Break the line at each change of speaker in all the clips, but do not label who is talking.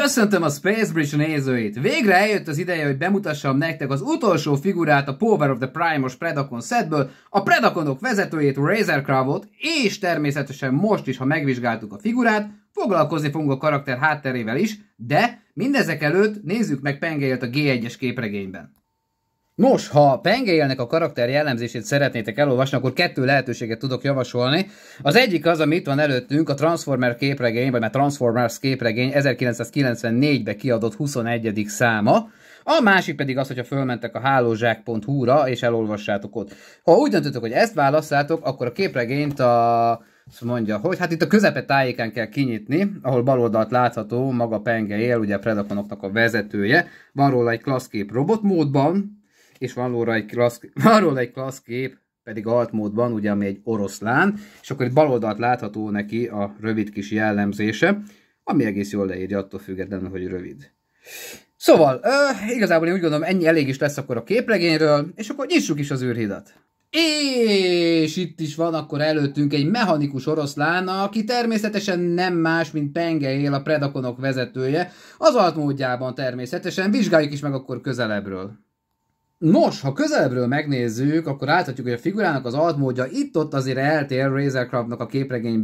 Köszöntöm a Space Bridge nézőit! Végre eljött az ideje, hogy bemutassam nektek az utolsó figurát a Power of the Prime-os Predacon setből, a Predaconok vezetőjét Razer Crowot, és természetesen most is, ha megvizsgáltuk a figurát, foglalkozni fogunk a karakter hátterével is, de mindezek előtt nézzük meg Pengeilt a G1-es képregényben. Nos, ha Pengélnek a karakter jellemzését szeretnétek elolvasni, akkor kettő lehetőséget tudok javasolni. Az egyik az, ami itt van előttünk, a Transformer képregény, vagy már Transformers képregény 1994-ben kiadott 21. száma. A másik pedig az, hogyha fölmentek a hálózsák.hu-ra, és elolvassátok ott. Ha úgy döntötök, hogy ezt válasszátok, akkor a képregényt a azt mondja, hogy hát itt a közepet tájéken kell kinyitni, ahol baloldalt látható maga Penge él, ugye a Predaconoknak a vezetője. Van róla egy klassz kép robotmódban, és van róla egy klassz, van róla egy klassz kép, pedig altmódban, ugye, ami egy oroszlán, és akkor itt baloldalt látható neki a rövid kis jellemzése, ami egész jól leírja attól függetlenül, hogy rövid. Szóval, ö, igazából én úgy gondolom, ennyi elég is lesz akkor a képregényről, és akkor nyissuk is az űrhidat. És itt is van akkor előttünk egy mechanikus oroszlán, aki természetesen nem más, mint Penge él a Predakonok vezetője, az altmódjában természetesen, vizsgáljuk is meg akkor közelebbről. Nos, ha közelebbről megnézzük, akkor láthatjuk, hogy a figurának az altmódja itt-ott azért eltér Razorcraftnak a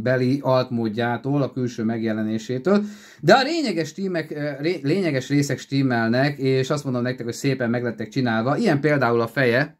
beli altmódjától, a külső megjelenésétől, de a lényeges, stímek, eh, lényeges részek stímelnek, és azt mondom nektek, hogy szépen meglettek csinálva. Ilyen például a feje,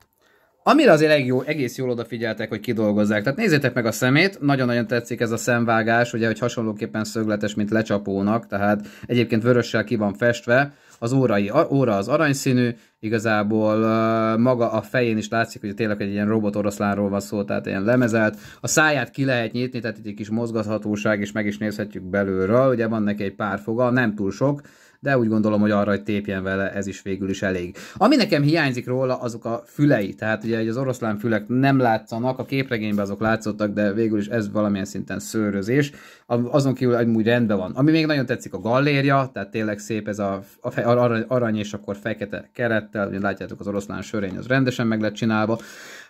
Amire azért egy jó, egész jól odafigyeltek, hogy kidolgozzák. Tehát nézzétek meg a szemét, nagyon-nagyon tetszik ez a szemvágás, ugye, hogy hasonlóképpen szögletes, mint lecsapónak, tehát egyébként vörössel ki van festve, az órai, óra az aranyszínű, igazából uh, maga a fején is látszik, hogy tényleg egy ilyen robot oroszlánról van szó, tehát ilyen lemezelt. A száját ki lehet nyitni, tehát itt egy kis mozgathatóság, és meg is nézhetjük belőle, ugye van neki egy pár foga, nem túl sok, de úgy gondolom, hogy arra, hogy tépjen vele, ez is végül is elég. Ami nekem hiányzik róla, azok a fülei. Tehát ugye az oroszlán fülek nem látszanak, a képregényben azok látszottak, de végül is ez valamilyen szinten szőrözés. Azon kívül amúgy rendben van. Ami még nagyon tetszik a gallérja, tehát tényleg szép ez a, a fe, arany, arany és akkor fekete kerettel, ugye látjátok az oroszlán sörény, az rendesen meg lett csinálva.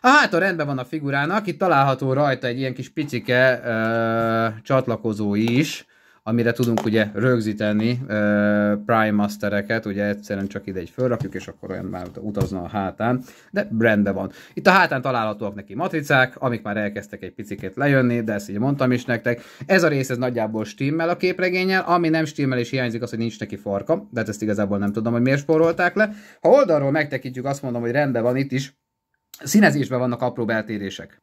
Hát, a háta rendben van a figurának, itt található rajta egy ilyen kis picike ö, csatlakozó is, amire tudunk ugye rögzíteni ö, Prime Mastereket, ugye egyszerűen csak ide egy fölrakjuk, és akkor olyan már utazna a hátán, de rendben van. Itt a hátán találhatóak neki matricák, amik már elkezdtek egy picit lejönni, de ezt így mondtam is nektek. Ez a rész ez nagyjából stimmel a képregényel, ami nem stimmel és hiányzik az, hogy nincs neki farka, de ezt igazából nem tudom, hogy miért spórolták le. Ha oldalról megtekintjük, azt mondom, hogy rendben van itt is, színezésben vannak apró eltérések.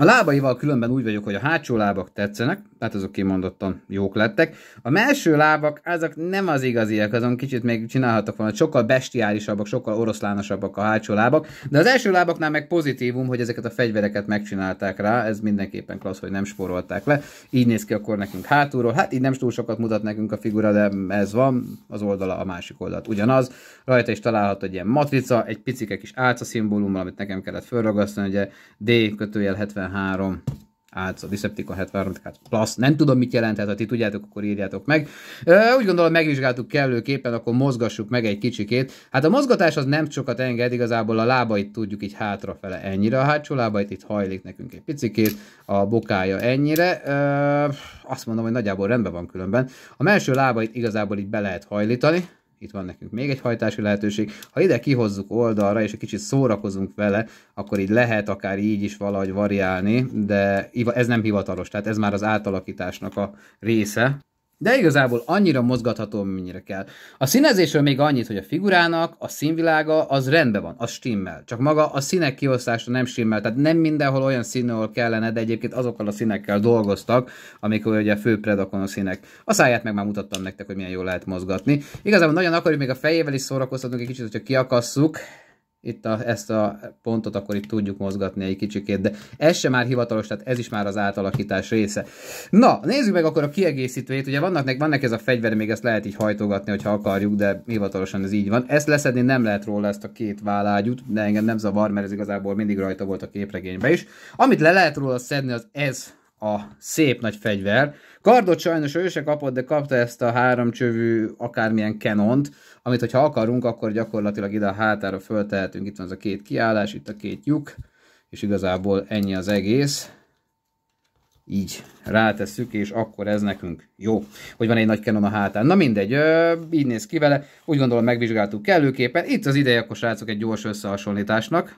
A lábaival különben úgy vagyok, hogy a hátsó lábak tetszenek, tehát azok kimondottan jók lettek. A melső lábak, azok nem az igaziak, azon kicsit még csinálhatok volna, sokkal bestiálisabbak, sokkal oroszlánosabbak a hátsó lábak, de az első lábaknál meg pozitívum, hogy ezeket a fegyvereket megcsinálták rá, ez mindenképpen klassz, hogy nem sporolták le. Így néz ki akkor nekünk hátulról, hát így nem túl sokat mutat nekünk a figura, de ez van, az oldala a másik oldalt ugyanaz. Rajta is található egy ilyen matrica, egy picike kis álca szimbólummal, amit nekem kellett felragasztani, ugye D kötőjel 70 73 álca, a Decepticon 73 tehát plusz. Nem tudom, mit jelent, tehát ha ti tudjátok, akkor írjátok meg. Úgy gondolom, megvizsgáltuk kellőképpen, akkor mozgassuk meg egy kicsikét. Hát a mozgatás az nem sokat enged, igazából a lábait tudjuk így hátrafele ennyire, a hátsó lábait itt hajlik nekünk egy picikét, a bokája ennyire. Azt mondom, hogy nagyjából rendben van különben. A melső lábait igazából így be lehet hajlítani, itt van nekünk még egy hajtási lehetőség. Ha ide kihozzuk oldalra, és egy kicsit szórakozunk vele, akkor így lehet akár így is valahogy variálni, de ez nem hivatalos, tehát ez már az átalakításnak a része. De igazából annyira mozgatható, mennyire kell. A színezésről még annyit, hogy a figurának a színvilága az rendben van, az stimmel. Csak maga a színek kiosztása nem stimmel, tehát nem mindenhol olyan színről kellene, de egyébként azokkal a színekkel dolgoztak, amikor ugye a fő predakon a színek. A száját meg már mutattam nektek, hogy milyen jól lehet mozgatni. Igazából nagyon akarjuk még a fejével is szórakoztatunk egy kicsit, hogyha kiakasszuk, itt a, ezt a pontot akkor itt tudjuk mozgatni egy kicsikét, de ez sem már hivatalos, tehát ez is már az átalakítás része. Na, nézzük meg akkor a kiegészítőjét, ugye vannak, vannak ez a fegyver, még ezt lehet így hajtogatni, hogyha akarjuk, de hivatalosan ez így van. Ezt leszedni nem lehet róla ezt a két vállágyút, de engem nem zavar, mert ez igazából mindig rajta volt a képregényben is. Amit le lehet róla szedni, az ez a szép nagy fegyver. Kardot sajnos ő se kapott, de kapta ezt a háromcsövű akármilyen kenont, amit hogyha akarunk, akkor gyakorlatilag ide a hátára föltehetünk. Itt van az a két kiállás, itt a két lyuk, és igazából ennyi az egész. Így rátesszük, és akkor ez nekünk jó, hogy van egy nagy kenon a hátán. Na mindegy, ö, így néz ki vele, úgy gondolom megvizsgáltuk kellőképpen. Itt az ideje, akkor srácok, egy gyors összehasonlításnak.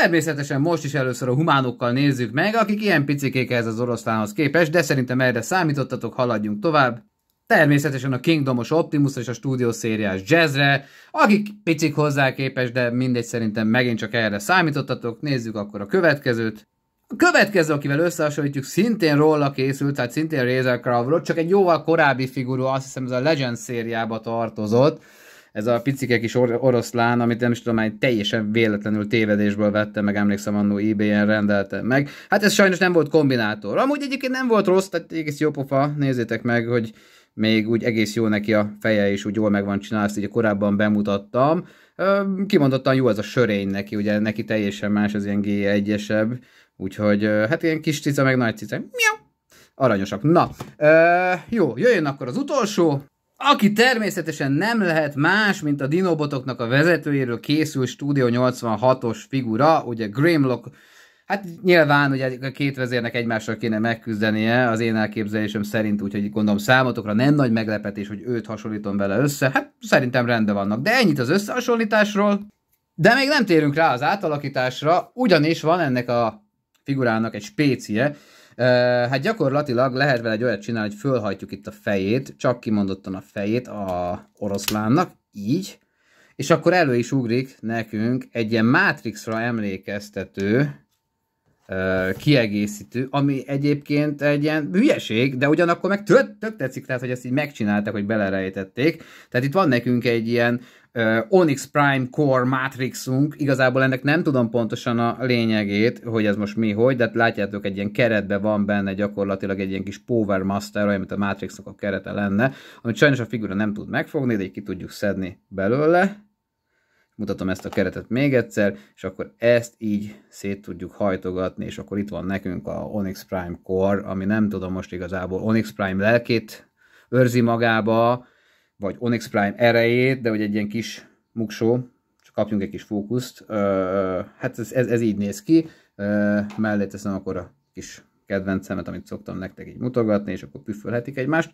Természetesen most is először a humánokkal nézzük meg, akik ilyen picikék ez az oroszlánhoz képest, de szerintem erre számítottatok, haladjunk tovább. Természetesen a Kingdomos Optimus és a stúdió szériás jazzre, akik picik hozzá képes, de mindegy szerintem megint csak erre számítottatok, nézzük akkor a következőt. A következő, akivel összehasonlítjuk, szintén róla készült, tehát szintén Razor Crowról, csak egy jóval korábbi figurú, azt hiszem ez a Legend szériába tartozott, ez a picike kis or- oroszlán, amit nem is tudom, hogy teljesen véletlenül tévedésből vettem, meg emlékszem, annó eBay-en rendeltem meg. Hát ez sajnos nem volt kombinátor. Amúgy egyébként nem volt rossz, tehát egész jó pofa, nézzétek meg, hogy még úgy egész jó neki a feje, és úgy jól megvan csinálva, ezt ugye korábban bemutattam. Kimondottan jó ez a sörény neki, ugye neki teljesen más, az ilyen G1-esebb, úgyhogy hát ilyen kis cica, meg nagy cica. Miau! Aranyosak. Na, jó, jöjjön akkor az utolsó, aki természetesen nem lehet más, mint a dinobotoknak a vezetőjéről készül Studio 86-os figura, ugye Grimlock, hát nyilván ugye a két vezérnek egymással kéne megküzdenie, az én elképzelésem szerint, úgyhogy gondolom számotokra nem nagy meglepetés, hogy őt hasonlítom vele össze, hát szerintem rendben vannak, de ennyit az összehasonlításról. De még nem térünk rá az átalakításra, ugyanis van ennek a figurának egy spécie, Hát gyakorlatilag lehet vele egy olyat csinálni, hogy fölhajtjuk itt a fejét, csak kimondottan a fejét a oroszlánnak, így, és akkor elő is ugrik nekünk egy ilyen Matrixra emlékeztető kiegészítő, ami egyébként egy ilyen hülyeség, de ugyanakkor meg tök, tök tetszik, tehát, hogy ezt így megcsinálták, hogy belerejtették. Tehát itt van nekünk egy ilyen uh, Onyx Prime Core Matrixunk, igazából ennek nem tudom pontosan a lényegét, hogy ez most mi, hogy, de hát látjátok, egy ilyen keretbe van benne gyakorlatilag egy ilyen kis Power Master, olyan, mint a Matrixnak a kerete lenne, amit sajnos a figura nem tud megfogni, de így ki tudjuk szedni belőle. Mutatom ezt a keretet még egyszer, és akkor ezt így szét tudjuk hajtogatni, és akkor itt van nekünk a Onyx Prime Core, ami nem tudom most igazából Onyx Prime lelkét őrzi magába, vagy Onyx Prime erejét, de hogy egy ilyen kis muksó, csak kapjunk egy kis fókuszt. Hát ez, ez, ez így néz ki. Mellé teszem akkor a kis kedvencemet, amit szoktam nektek így mutogatni, és akkor püffölhetik egymást.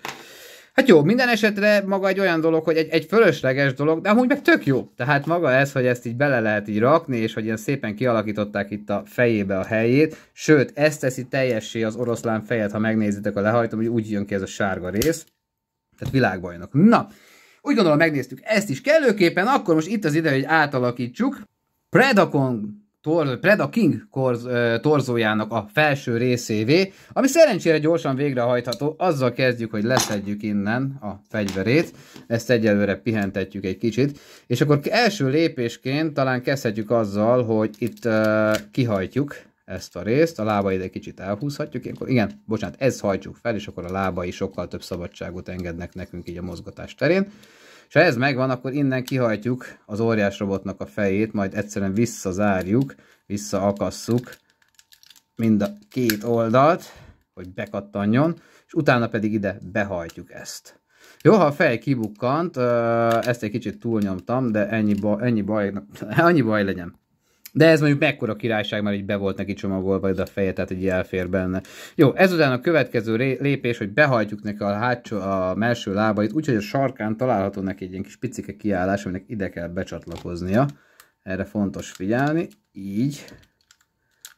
Hát jó, minden esetre maga egy olyan dolog, hogy egy, egy fölösleges dolog, de amúgy meg tök jó. Tehát maga ez, hogy ezt így bele lehet így rakni, és hogy ilyen szépen kialakították itt a fejébe a helyét, sőt, ezt teszi teljessé az oroszlán fejet, ha megnézitek a lehajtom, hogy úgy jön ki ez a sárga rész. Tehát világbajnok. Na, úgy gondolom megnéztük ezt is kellőképpen, akkor most itt az ide, hogy átalakítsuk. Predacon tor, Preda King korz, torzójának a felső részévé, ami szerencsére gyorsan végrehajtható. Azzal kezdjük, hogy leszedjük innen a fegyverét, ezt egyelőre pihentetjük egy kicsit, és akkor első lépésként talán kezdhetjük azzal, hogy itt euh, kihajtjuk ezt a részt, a lába ide kicsit elhúzhatjuk, akkor igen, bocsánat, ezt hajtsuk fel, és akkor a lábai sokkal több szabadságot engednek nekünk így a mozgatás terén. És ha ez megvan, akkor innen kihajtjuk az óriás robotnak a fejét, majd egyszerűen visszazárjuk, visszaakasszuk mind a két oldalt, hogy bekattanjon, és utána pedig ide behajtjuk ezt. Jó, ha a fej kibukkant, ezt egy kicsit túlnyomtam, de ennyi ba ennyi baj, ennyi baj legyen. De ez mondjuk mekkora királyság, már így be volt neki csomagolva a feje, tehát így elfér benne. Jó, ezután a következő lépés, hogy behajtjuk neki a hátsó, a melső lábait, úgyhogy a sarkán található neki egy ilyen kis picike kiállás, aminek ide kell becsatlakoznia. Erre fontos figyelni. Így.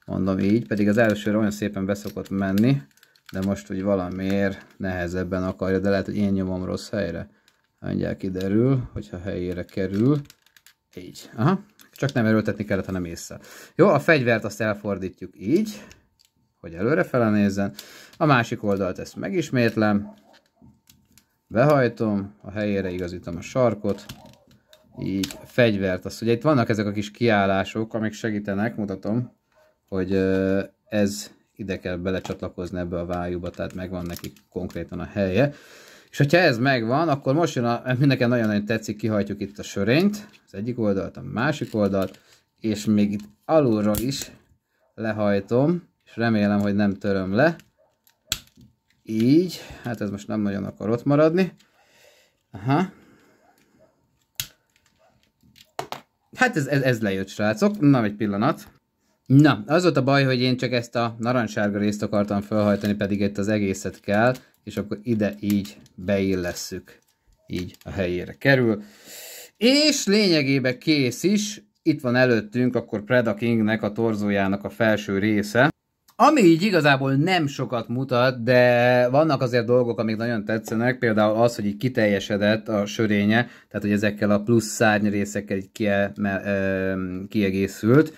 Mondom így, pedig az elsőre olyan szépen beszokott menni, de most, hogy valamiért nehezebben akarja, de lehet, hogy én nyomom rossz helyre. Mindjárt kiderül, hogyha helyére kerül. Így. Aha. Csak nem erőltetni kellett, hanem észre. Jó, a fegyvert azt elfordítjuk így, hogy előrefele nézzen. A másik oldalt ezt megismétlem. Behajtom, a helyére igazítom a sarkot. Így a fegyvert azt. Ugye itt vannak ezek a kis kiállások, amik segítenek, mutatom, hogy ez ide kell belecsatlakozni ebbe a vájúba, tehát megvan neki konkrétan a helye. És hogyha ez megvan, akkor most jön, a, hát mindenken nagyon-nagyon tetszik, kihajtjuk itt a sörényt, az egyik oldalt, a másik oldalt, és még itt alulról is lehajtom, és remélem, hogy nem töröm le. Így, hát ez most nem nagyon akar ott maradni. Aha. Hát ez, ez, ez lejött, srácok. Na, egy pillanat. Na, az volt a baj, hogy én csak ezt a narancssárga részt akartam felhajtani, pedig itt az egészet kell és akkor ide így beillesszük, így a helyére kerül. És lényegében kész is, itt van előttünk akkor Preda Kingnek a torzójának a felső része. Ami így igazából nem sokat mutat, de vannak azért dolgok, amik nagyon tetszenek, például az, hogy így kiteljesedett a sörénye, tehát hogy ezekkel a plusz részekkel így kie, me, ö, kiegészült.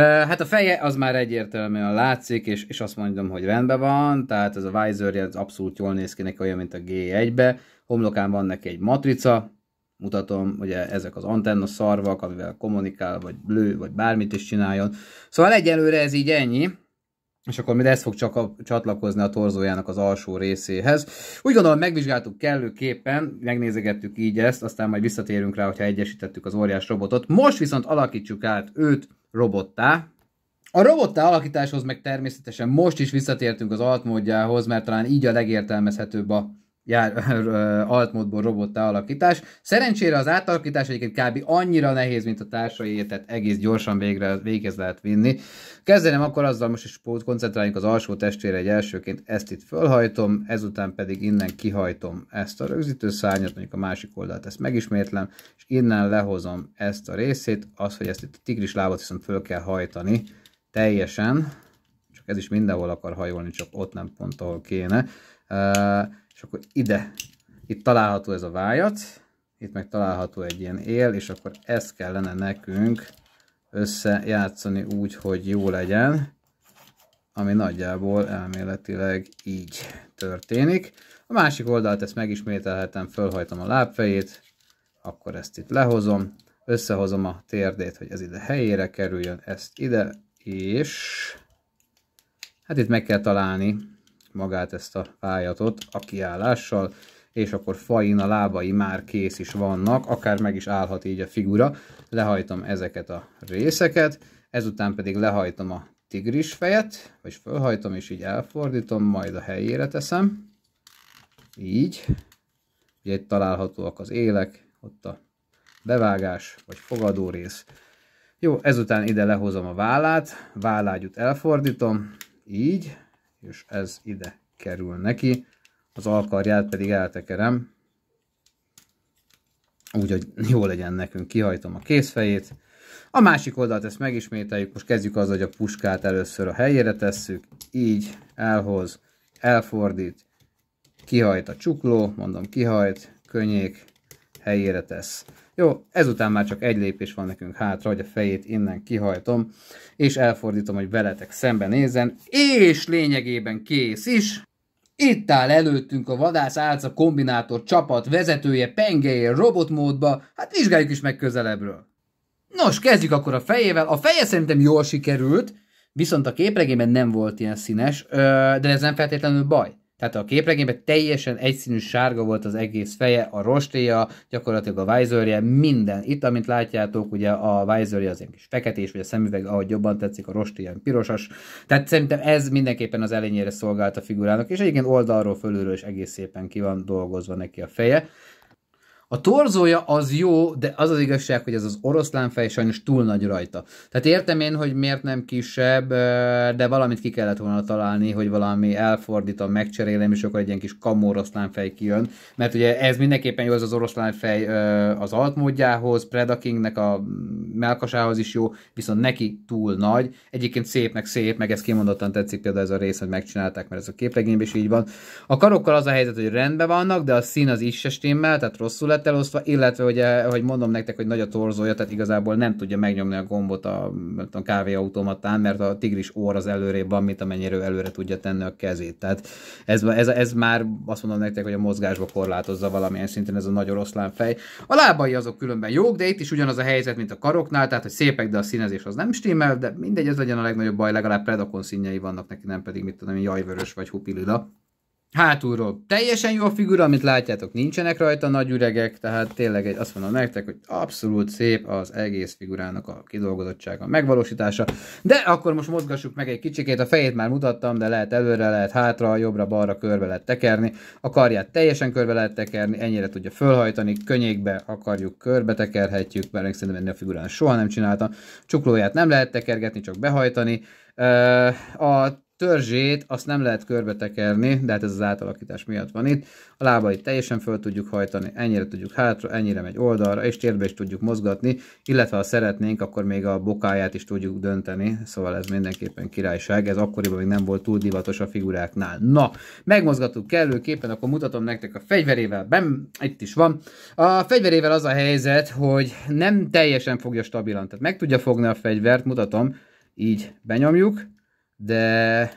Hát a feje az már egyértelműen látszik, és, és azt mondom, hogy rendben van, tehát ez a visor az abszolút jól néz ki neki, olyan, mint a G1-be. Homlokán van neki egy matrica, mutatom, ugye ezek az antenna szarvak, amivel kommunikál, vagy blő, vagy bármit is csináljon. Szóval egyelőre ez így ennyi, és akkor mi ez fog csak a, csatlakozni a torzójának az alsó részéhez. Úgy gondolom megvizsgáltuk kellőképpen, megnézegettük így ezt, aztán majd visszatérünk rá, hogyha egyesítettük az óriás robotot. Most viszont alakítsuk át őt robottá. A robottá alakításhoz meg természetesen most is visszatértünk az altmódjához, mert talán így a legértelmezhetőbb a jár, altmódból robotta alakítás. Szerencsére az átalakítás egyébként kb. annyira nehéz, mint a társai, tehát egész gyorsan végre, véghez lehet vinni. Kezdenem akkor azzal, most is koncentráljunk az alsó testére egy elsőként, ezt itt fölhajtom, ezután pedig innen kihajtom ezt a rögzítő szárnyat, mondjuk a másik oldalt ezt megismétlem, és innen lehozom ezt a részét, az, hogy ezt itt a tigris lábot viszont föl kell hajtani teljesen, csak ez is mindenhol akar hajolni, csak ott nem pont, ahol kéne. Uh, és akkor ide, itt található ez a vájat, itt meg található egy ilyen él, és akkor ezt kellene nekünk összejátszani úgy, hogy jó legyen, ami nagyjából elméletileg így történik. A másik oldalt ezt megismételhetem, fölhajtom a lábfejét, akkor ezt itt lehozom, összehozom a térdét, hogy ez ide helyére kerüljön, ezt ide, és hát itt meg kell találni magát ezt a pályatot a kiállással, és akkor fain a lábai már kész is vannak, akár meg is állhat így a figura. Lehajtom ezeket a részeket, ezután pedig lehajtom a tigris fejet, vagy fölhajtom, és így elfordítom, majd a helyére teszem. Így. Ugye itt találhatóak az élek, ott a bevágás, vagy fogadó rész. Jó, ezután ide lehozom a vállát, vállágyút elfordítom, így, és ez ide kerül neki. Az alkarját pedig eltekerem, úgy, hogy jó legyen nekünk, kihajtom a kézfejét. A másik oldalt ezt megismételjük, most kezdjük az, hogy a puskát először a helyére tesszük, így elhoz, elfordít, kihajt a csukló, mondom kihajt, könnyék, helyére tesz. Jó, ezután már csak egy lépés van nekünk hátra, hogy a fejét innen kihajtom, és elfordítom, hogy veletek szembe nézzen, és lényegében kész is. Itt áll előttünk a vadász álca kombinátor csapat vezetője pengeje robotmódba, hát vizsgáljuk is meg közelebbről. Nos, kezdjük akkor a fejével. A feje szerintem jól sikerült, viszont a képregében nem volt ilyen színes, de ez nem feltétlenül baj. Tehát a képregényben teljesen egyszínű sárga volt az egész feje, a rostéja, gyakorlatilag a visor minden. Itt, amint látjátok, ugye a visor az egy kis feketés, vagy a szemüveg, ahogy jobban tetszik, a rostéja pirosas. Tehát szerintem ez mindenképpen az elényére szolgált a figurának, és egyébként oldalról fölülről is egész szépen ki van dolgozva neki a feje. A torzója az jó, de az az igazság, hogy ez az oroszlán fej sajnos túl nagy rajta. Tehát értem én, hogy miért nem kisebb, de valamit ki kellett volna találni, hogy valami elfordítom, megcserélem, és akkor egy ilyen kis kamó oroszlán fej kijön. Mert ugye ez mindenképpen jó, az az oroszlán fej az altmódjához, Predakingnek a melkasához is jó, viszont neki túl nagy. Egyébként szép, meg szép, meg ez kimondottan tetszik például ez a rész, hogy megcsinálták, mert ez a képregényben is így van. A karokkal az a helyzet, hogy rendben vannak, de a szín az is stimmel, tehát rosszul lett lett elosztva, illetve ugye, eh, hogy mondom nektek, hogy nagy a torzója, tehát igazából nem tudja megnyomni a gombot a, a kávéautomatán, mert a tigris óra az előrébb van, mint amennyire előre tudja tenni a kezét. Tehát ez, ez, ez már azt mondom nektek, hogy a mozgásba korlátozza valamilyen szinten ez a nagy oroszlán fej. A lábai azok különben jók, de itt is ugyanaz a helyzet, mint a karoknál, tehát hogy szépek, de a színezés az nem stimmel, de mindegy, ez legyen a legnagyobb baj, legalább predakon színjei vannak neki, nem pedig mit tudom, jajvörös vagy hupilila. Hátulról teljesen jó a figura, amit látjátok, nincsenek rajta nagy üregek, tehát tényleg egy, azt mondom nektek, hogy abszolút szép az egész figurának a kidolgozottsága, a megvalósítása. De akkor most mozgassuk meg egy kicsikét, a fejét már mutattam, de lehet előre, lehet hátra, jobbra, balra, körbe lehet tekerni, a karját teljesen körbe lehet tekerni, ennyire tudja fölhajtani, könnyékbe akarjuk, körbe tekerhetjük, mert szerintem ennél a figurán soha nem csináltam. Csuklóját nem lehet tekergetni, csak behajtani. A törzsét azt nem lehet körbe tekerni, de hát ez az átalakítás miatt van itt. A lábait teljesen föl tudjuk hajtani, ennyire tudjuk hátra, ennyire megy oldalra, és térbe is tudjuk mozgatni, illetve ha szeretnénk, akkor még a bokáját is tudjuk dönteni, szóval ez mindenképpen királyság, ez akkoriban még nem volt túl divatos a figuráknál. Na, megmozgatunk kellőképpen, akkor mutatom nektek a fegyverével, bem, itt is van. A fegyverével az a helyzet, hogy nem teljesen fogja stabilan, tehát meg tudja fogni a fegyvert, mutatom, így benyomjuk, de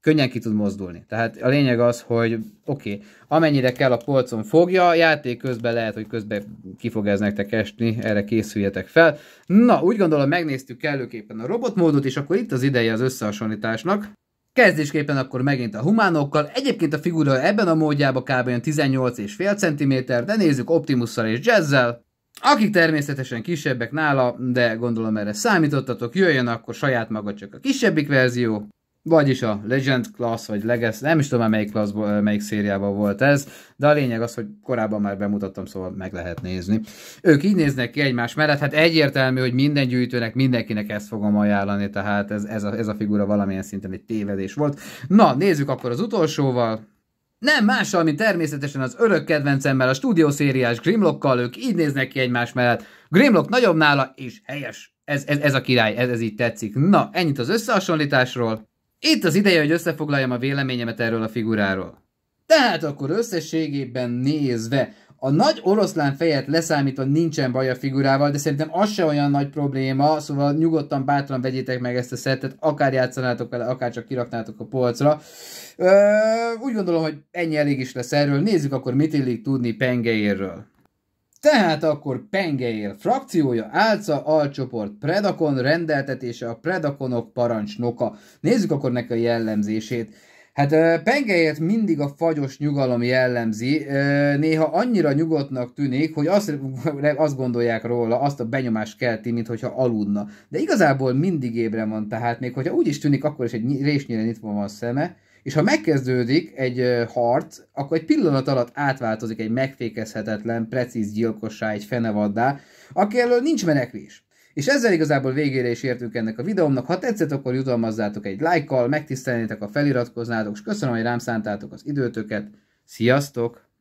könnyen ki tud mozdulni. Tehát a lényeg az, hogy oké, okay, amennyire kell a polcon fogja, játék közben lehet, hogy közben ki fog ez nektek esni, erre készüljetek fel. Na, úgy gondolom megnéztük kellőképpen a robotmódot, és akkor itt az ideje az összehasonlításnak. Kezdésképpen akkor megint a humánokkal, egyébként a figura ebben a módjában kb. 18,5 cm, de nézzük Optimusszal és Jazzel. Akik természetesen kisebbek nála, de gondolom erre számítottatok, jöjjön akkor saját maga csak a kisebbik verzió, vagyis a Legend Class, vagy Legacy, nem is tudom melyik, class, eh, melyik szériában volt ez, de a lényeg az, hogy korábban már bemutattam, szóval meg lehet nézni. Ők így néznek ki egymás mellett, hát egyértelmű, hogy minden gyűjtőnek, mindenkinek ezt fogom ajánlani, tehát ez, ez, a, ez a figura valamilyen szinten egy tévedés volt. Na, nézzük akkor az utolsóval, nem mással, mint természetesen az örök kedvencemmel, a stúdiószériás Grimlockkal, ők így néznek ki egymás mellett. Grimlock nagyobb nála, és helyes. Ez, ez, ez a király, ez, ez így tetszik. Na, ennyit az összehasonlításról. Itt az ideje, hogy összefoglaljam a véleményemet erről a figuráról. Tehát akkor összességében nézve, a nagy oroszlán fejet leszámítva nincsen baj a figurával, de szerintem az se olyan nagy probléma, szóval nyugodtan, bátran vegyétek meg ezt a szettet, akár játszanátok vele, akár csak kiraknátok a polcra. Ö, úgy gondolom, hogy ennyi elég is lesz erről. Nézzük akkor, mit illik tudni pengeérről. Tehát akkor Pengeér frakciója, álca, alcsoport, Predakon rendeltetése, a Predakonok parancsnoka. Nézzük akkor neki a jellemzését. Hát Pengelyet mindig a fagyos nyugalom jellemzi, néha annyira nyugodtnak tűnik, hogy azt, azt gondolják róla, azt a benyomást kelti, mintha aludna. De igazából mindig ébren van, tehát még hogyha úgy is tűnik, akkor is egy résnyire nyitva van a szeme, és ha megkezdődik egy harc, akkor egy pillanat alatt átváltozik egy megfékezhetetlen, precíz gyilkossá, egy fenevaddá, aki elől nincs menekvés. És ezzel igazából végére is értünk ennek a videómnak. Ha tetszett, akkor jutalmazzátok egy lájkkal, megtisztelnétek, a feliratkoznátok, és köszönöm, hogy rám szántátok az időtöket. Sziasztok!